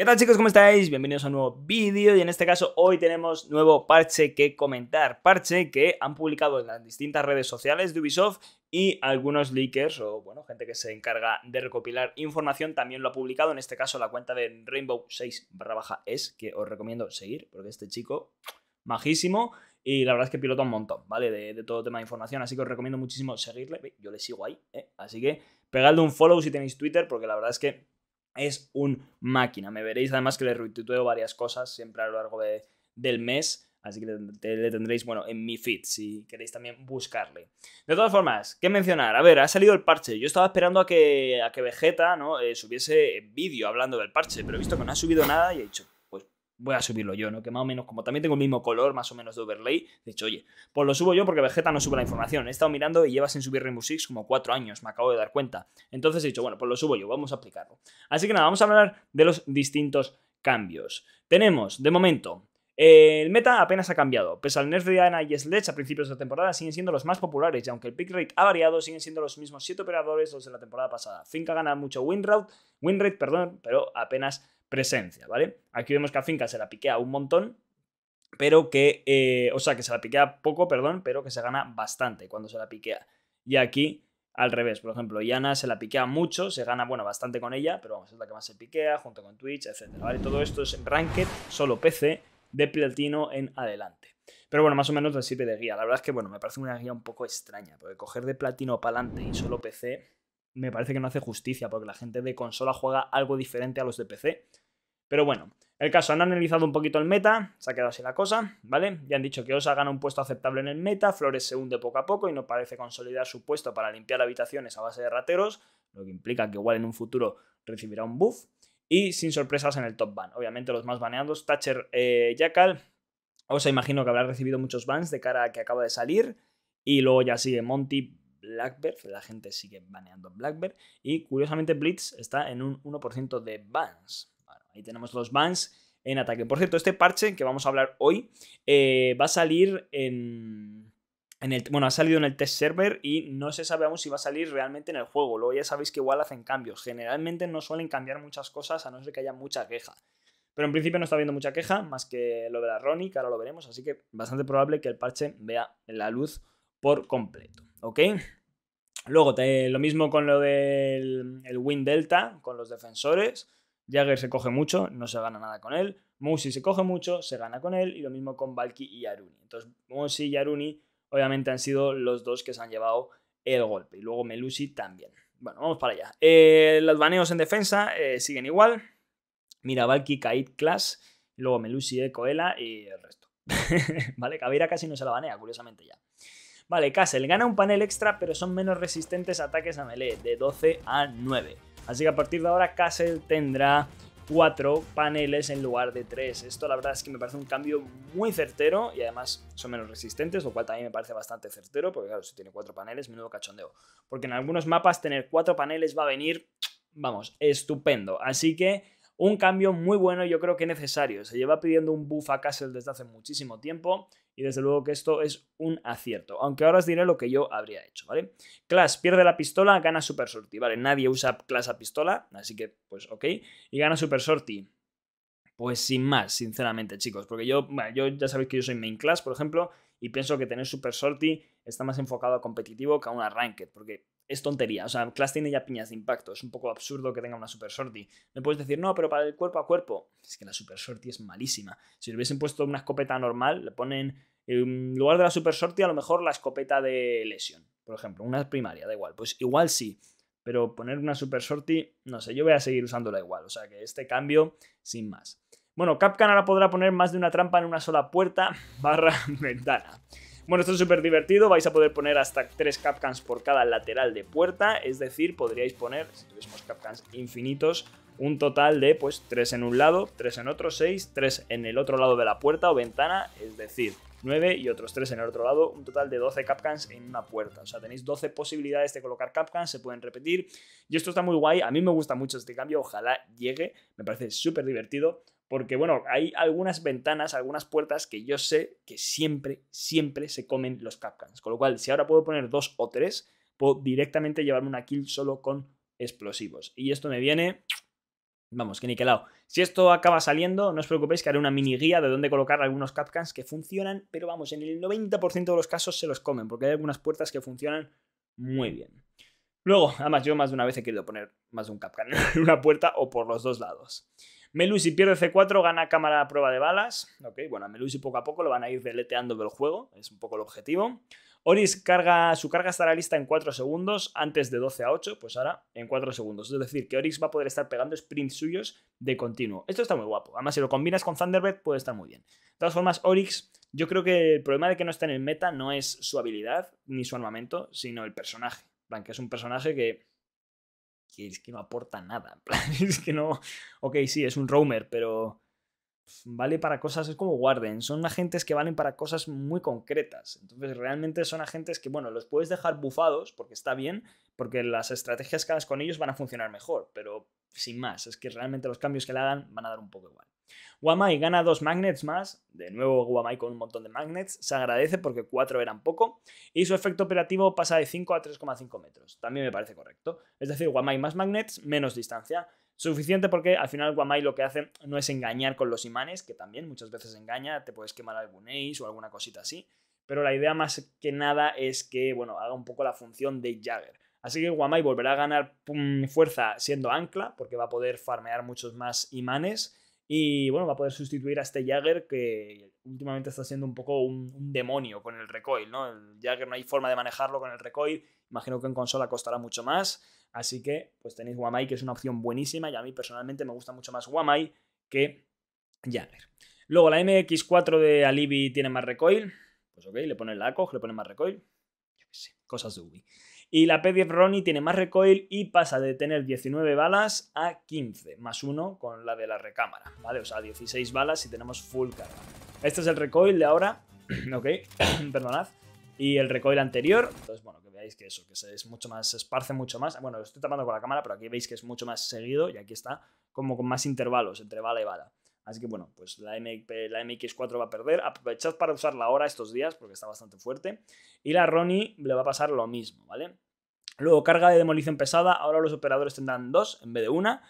¿Qué tal chicos? ¿Cómo estáis? Bienvenidos a un nuevo vídeo y en este caso hoy tenemos nuevo parche que comentar. Parche que han publicado en las distintas redes sociales de Ubisoft y algunos leakers o bueno, gente que se encarga de recopilar información también lo ha publicado. En este caso la cuenta de Rainbow 6 barra baja es que os recomiendo seguir porque este chico majísimo y la verdad es que pilota un montón, ¿vale? De, todo tema de información, así que os recomiendo muchísimo seguirle. Yo le sigo ahí, ¿eh? Así que pegadle un follow si tenéis Twitter porque la verdad es que es un máquina. Me veréis además que le retuiteo varias cosas siempre a lo largo del mes. Así que le, tendréis, bueno, en mi feed si queréis también buscarle. De todas formas, ¿qué mencionar? A ver, ha salido el parche. Yo estaba esperando a que, a que Vegeta ¿no? Eh, subiese vídeo hablando del parche, pero he visto que no ha subido nada y he dicho, voy a subirlo yo, ¿no? Que más o menos, como también tengo el mismo color, más o menos de overlay, de hecho, oye, pues lo subo yo porque Vegeta no sube la información. He estado mirando y llevas sin subir Rainbow Six como cuatro años, me acabo de dar cuenta. Entonces he dicho, bueno, pues lo subo yo, vamos a aplicarlo. Así que nada, vamos a hablar de los distintos cambios. Tenemos, de momento, eh, el meta apenas ha cambiado. Pese al nerf de Diana y Sledge a principios de la temporada, siguen siendo los más populares y aunque el pick rate ha variado, siguen siendo los mismos 7 operadores los de la temporada pasada. Finca gana mucho win, route, win rate, perdón, pero apenas presencia, ¿vale? Aquí vemos que a Finca se la piquea un montón, pero que, eh, o sea, que se la piquea poco, perdón, pero que se gana bastante cuando se la piquea. Y aquí al revés, por ejemplo, Yana se la piquea mucho, se gana, bueno, bastante con ella, pero vamos, es la que más se piquea, junto con Twitch, etcétera, ¿vale? Todo esto es Ranked, solo PC, de platino en adelante. Pero bueno, más o menos nos sirve de guía. La verdad es que, bueno, me parece una guía un poco extraña, porque coger de platino para adelante y solo PC me parece que no hace justicia, porque la gente de consola juega algo diferente a los de PC. Pero bueno, el caso, han analizado un poquito el meta, se ha quedado así la cosa, ¿vale? Ya han dicho que Osa gana un puesto aceptable en el meta, Flores se hunde poco a poco y no parece consolidar su puesto para limpiar habitaciones a base de rateros, lo que implica que igual en un futuro recibirá un buff. Y sin sorpresas en el top ban. Obviamente los más baneados, Thatcher, eh, Jackal. Osa imagino que habrá recibido muchos bans de cara a que acaba de salir. Y luego ya sigue Monty, Blackbird, la gente sigue baneando Blackbird, y curiosamente Blitz está en un 1% de bans. ahí tenemos los bans en ataque. Por cierto, este parche que vamos a hablar hoy eh, va a salir en... bueno, ha salido en el test server y no se sabe aún si va a salir realmente en el juego. Luego ya sabéis que igual hacen cambios. Generalmente no suelen cambiar muchas cosas a no ser que haya mucha queja. Pero en principio no está habiendo mucha queja, más que lo de la Ronnie, que ahora lo veremos. Así que bastante probable que el parche vea la luz por completo. ¿ok? Luego, lo mismo con lo del el Win Delta, con los defensores. Jagger se coge mucho, no se gana nada con él. Musi se coge mucho, se gana con él. Y lo mismo con Valky y Aruni. Entonces, Musi y Aruni obviamente han sido los dos que se han llevado el golpe. Y luego Melusi también. Bueno, vamos para allá. Eh, los baneos en defensa eh, siguen igual. Mira, Valky, Kaid, class Luego Melusi, Coela y el resto. ¿Vale? cabira casi no se la banea, curiosamente ya. Vale, Castle gana un panel extra, pero son menos resistentes a ataques a melee, de 12 a 9. Así que a partir de ahora Castle tendrá 4 paneles en lugar de 3. Esto la verdad es que me parece un cambio muy certero y además son menos resistentes, lo cual también me parece bastante certero, porque claro, si tiene 4 paneles, menudo cachondeo. Porque en algunos mapas tener 4 paneles va a venir, vamos, estupendo. Así que un cambio muy bueno, yo creo que necesario. Se lleva pidiendo un buff a Castle desde hace muchísimo tiempo y desde luego que esto es un acierto, aunque ahora os diré lo que yo habría hecho, ¿vale? Clash pierde la pistola, gana Super Sorty. ¿vale? Nadie usa Clash a pistola, así que pues ok, y gana Super Sorty. Pues sin más, sinceramente, chicos, porque yo, bueno, yo ya sabéis que yo soy main class, por ejemplo, y pienso que tener Super Sorty está más enfocado a competitivo que a una Ranked. porque es tontería. O sea, Clash tiene ya piñas de impacto. Es un poco absurdo que tenga una Super Sorty. Me puedes decir, no, pero para el cuerpo a cuerpo. Es que la Super Sortie es malísima. Si le hubiesen puesto una escopeta normal, le ponen en lugar de la Super Sortie, a lo mejor la escopeta de lesión, por ejemplo, una primaria, da igual. Pues igual sí, pero poner una Super Sortie, no sé, yo voy a seguir usándola igual. O sea que este cambio, sin más. Bueno, Capcan ahora podrá poner más de una trampa en una sola puerta barra ventana. Bueno, esto es súper divertido, vais a poder poner hasta tres capcans por cada lateral de puerta, es decir, podríais poner, si tuviésemos capcans infinitos, un total de pues 3 en un lado, tres en otro, seis, tres en el otro lado de la puerta o ventana, es decir, 9 y otros 3 en el otro lado, un total de 12 capcans en una puerta. O sea, tenéis 12 posibilidades de colocar capcans, se pueden repetir. Y esto está muy guay, a mí me gusta mucho este cambio, ojalá llegue, me parece súper divertido. Porque bueno, hay algunas ventanas, algunas puertas que yo sé que siempre, siempre se comen los capcans. Con lo cual, si ahora puedo poner dos o tres, puedo directamente llevarme una kill solo con explosivos. Y esto me viene Vamos, que lado Si esto acaba saliendo, no os preocupéis que haré una mini guía de dónde colocar algunos capcans que funcionan, pero vamos, en el 90% de los casos se los comen, porque hay algunas puertas que funcionan muy bien. Luego, además, yo más de una vez he querido poner más de un capcan en una puerta o por los dos lados. Melusi pierde C4, gana cámara a prueba de balas. Ok, bueno, a Melusi poco a poco lo van a ir deleteando del juego, es un poco el objetivo. Orix carga, su carga estará lista en 4 segundos, antes de 12 a 8, pues ahora en 4 segundos. Es decir, que Orix va a poder estar pegando sprints suyos de continuo. Esto está muy guapo. Además, si lo combinas con Thunderbird, puede estar muy bien. De todas formas, Oryx, yo creo que el problema de que no está en el meta no es su habilidad ni su armamento, sino el personaje. plan, que es un personaje que que es que no aporta nada. es que no. Ok, sí, es un roamer, pero vale para cosas, es como guarden, son agentes que valen para cosas muy concretas. Entonces, realmente son agentes que, bueno, los puedes dejar bufados porque está bien, porque las estrategias que hagas con ellos van a funcionar mejor, pero sin más, es que realmente los cambios que le hagan van a dar un poco igual. Guamai gana dos magnets más, de nuevo Guamai con un montón de magnets, se agradece porque cuatro eran poco, y su efecto operativo pasa de 5 a 3,5 metros, también me parece correcto. Es decir, Guamai más magnets, menos distancia. Suficiente porque al final Guamai lo que hace no es engañar con los imanes, que también muchas veces engaña, te puedes quemar algún ace o alguna cosita así, pero la idea más que nada es que, bueno, haga un poco la función de Jagger. Así que Guamai volverá a ganar fuerza siendo ancla, porque va a poder farmear muchos más imanes. Y bueno, va a poder sustituir a este Jagger que últimamente está siendo un poco un, un, demonio con el recoil, ¿no? El Jagger no hay forma de manejarlo con el recoil. Imagino que en consola costará mucho más. Así que, pues tenéis Wamai, que es una opción buenísima y a mí personalmente me gusta mucho más Wamai que Jagger. Luego la MX4 de Alibi tiene más recoil. Pues ok, le pone la ACOG, le pone más recoil. Yo qué sé, cosas de Ubi. Y la P10 Ronnie tiene más recoil y pasa de tener 19 balas a 15, más uno con la de la recámara, ¿vale? O sea, 16 balas si tenemos full carga. Este es el recoil de ahora, ok, perdonad y el recoil anterior. Entonces, bueno, que veáis que eso, que es mucho más, esparce mucho más. Bueno, estoy tapando con la cámara, pero aquí veis que es mucho más seguido y aquí está como con más intervalos entre bala y bala. Así que bueno, pues la, la MX4 va a perder. Aprovechad para usarla ahora estos días porque está bastante fuerte. Y la Ronnie le va a pasar lo mismo, ¿vale? Luego carga de demolición pesada. Ahora los operadores tendrán dos en vez de una.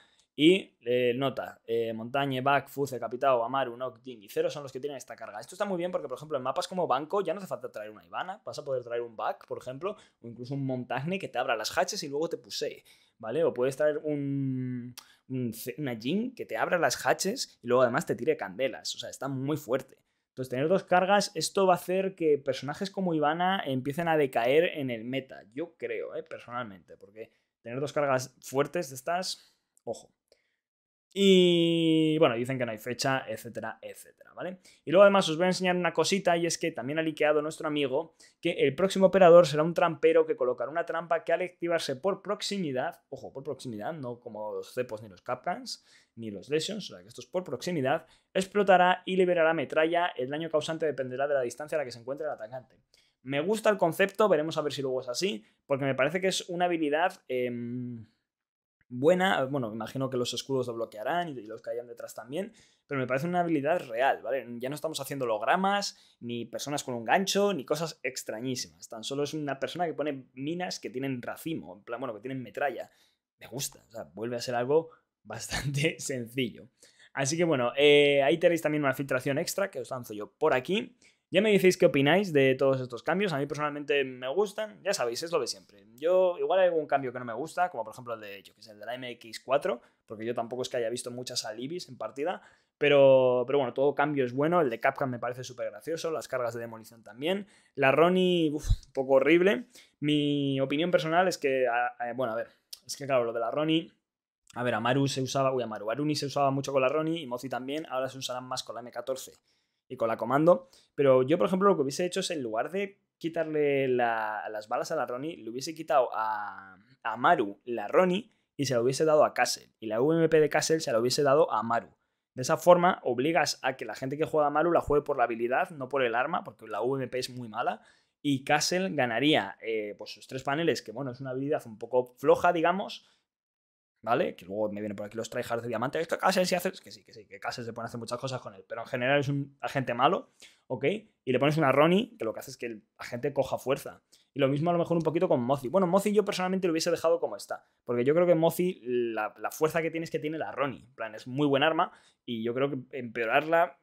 Y eh, nota, eh, Montañe, Back, Fuce, capitado Amaru, Nok, jing y cero son los que tienen esta carga. Esto está muy bien porque, por ejemplo, en mapas como Banco ya no hace falta traer una Ivana, vas a poder traer un Back, por ejemplo, o incluso un Montagne que te abra las haches y luego te pusee, ¿vale? O puedes traer un, un una Jin que te abra las haches y luego además te tire candelas, o sea, está muy fuerte. Entonces, tener dos cargas, esto va a hacer que personajes como Ivana empiecen a decaer en el meta, yo creo, eh, personalmente, porque tener dos cargas fuertes de estas, ojo. Y bueno, dicen que no hay fecha, etcétera, etcétera, ¿vale? Y luego además os voy a enseñar una cosita y es que también ha liqueado nuestro amigo que el próximo operador será un trampero que colocará una trampa que al activarse por proximidad, ojo, por proximidad, no como los cepos ni los capcans, ni los lesions, o sea que esto es por proximidad, explotará y liberará metralla, el daño causante dependerá de la distancia a la que se encuentre el atacante. Me gusta el concepto, veremos a ver si luego es así, porque me parece que es una habilidad... Em, buena. Ah, bueno, imagino que los escudos lo bloquearán y los que detrás también, pero me parece una habilidad real, ¿vale? Ya no estamos haciendo hologramas, ni personas con un gancho, ni cosas extrañísimas. Tan solo es una persona que pone minas que tienen racimo, en plan, bueno, que tienen metralla. Me gusta, o sea, vuelve a ser algo bastante sencillo. Así que bueno, eh, ahí tenéis también una filtración extra que os lanzo yo por aquí. Ya me decís qué opináis de todos estos cambios. A mí personalmente me gustan, ya sabéis, es lo de siempre. Yo igual hay algún cambio que no me gusta, como por ejemplo el de, que es el de la MX4, porque yo tampoco es que haya visto muchas Alibis en partida, pero, pero bueno, todo cambio es bueno. El de Capcom me parece súper gracioso, las cargas de demolición también. La Ronnie, un poco horrible. Mi opinión personal es que, bueno, a ver, es que claro, lo de la Ronnie... A ver, Amaru se usaba, uy, Amaru, Aruni se usaba mucho con la Ronnie y Mozi también, ahora se usarán más con la M14 y con la comando. Pero yo, por ejemplo, lo que hubiese hecho es en lugar de quitarle las balas a la Ronnie, le hubiese quitado a, Maru la Ronnie y se la hubiese dado a Castle. Y la VMP de Castle se la hubiese dado a Maru. De esa forma obligas a que la gente que juega a Maru la juegue por la habilidad, no por el arma, porque la VMP es muy mala. Y Castle ganaría eh, por pues, sus tres paneles, que bueno, es una habilidad un poco floja, digamos, ¿vale? Que luego me vienen por aquí los tryhards de diamante, ¿Esto que se hace? haces, que sí, que sí, que se a hacer muchas cosas con él, pero en general es un agente malo, ¿ok? Y le pones una Ronnie, que lo que hace es que el agente coja fuerza. Y lo mismo a lo mejor un poquito con Mozi. Bueno, Mozi yo personalmente lo hubiese dejado como está, porque yo creo que Mozi la, fuerza que tiene es que tiene la Ronnie, en plan, es muy buen arma y yo creo que empeorarla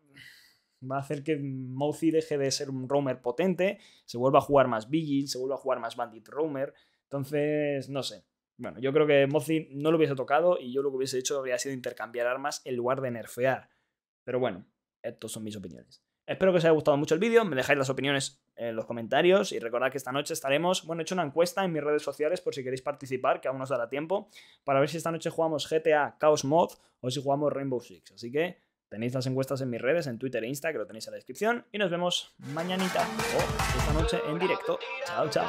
va a hacer que Mozi deje de ser un roamer potente, se vuelva a jugar más Vigil, se vuelva a jugar más Bandit Roamer, entonces, no sé. Bueno, yo creo que Mozi no lo hubiese tocado y yo lo que hubiese hecho habría sido intercambiar armas en lugar de nerfear. Pero bueno, estas son mis opiniones. Espero que os haya gustado mucho el vídeo, me dejáis las opiniones en los comentarios y recordad que esta noche estaremos, bueno, he hecho una encuesta en mis redes sociales por si queréis participar, que aún nos dará tiempo, para ver si esta noche jugamos GTA Chaos Mod o si jugamos Rainbow Six. Así que tenéis las encuestas en mis redes, en Twitter e Insta, que lo tenéis en la descripción, y nos vemos mañanita o esta noche en directo. Chao, chao.